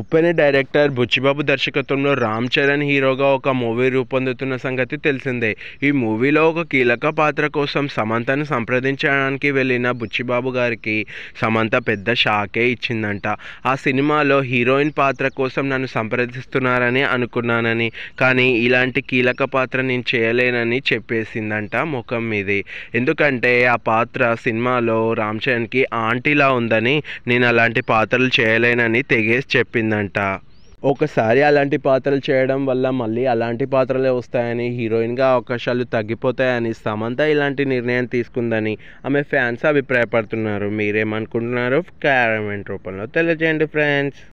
ఉప్పెన director Buchibabu దర్శకత్వంలో రామ్ చరణ్ హీరోగా ఒక మూవీ రూపొందుతున్న సంగతి తెలిసిందే ఈ మూవీలో ఒక కీలక పాత్ర కోసం సమంతను సంప్రదించడానికి వెళ్ళిన బుచ్చిబాబు గారికి సమంత పెద్ద షాకే ఇచ్చిందంట ఆ సినిమాలో హీరోయిన్ పాత్ర కోసం నన్ను సంప్రదిస్తున్నారని అనుకున్నానని కానీ ఇలాంటి కీలక పాత్ర నేను చేయలేనని చెప్పేసిందంట ముఖం మీది ఎందుకంటే ఆ పాత్ర సినిమాలో రామ్ చరణ్కి ఆంటీలా ఉందని నేను అలాంటి పాత్రలు చేయలేనని తెగేసి చెప్పింది పడిందంట ఒకసారి అలాంటి పాత్రలు చేయడం వల్ల మళ్ళీ అలాంటి పాత్రలే వస్తాయని హీరోయిన్గా అవకాశాలు తగ్గిపోతాయని సమంత ఇలాంటి నిర్ణయం తీసుకుందని ఆమె ఫ్యాన్స్ అభిప్రాయపడుతున్నారు మీరేమనుకుంటున్నారో క్యారమెంట్ రూపంలో తెలియజేయండి ఫ్రెండ్స్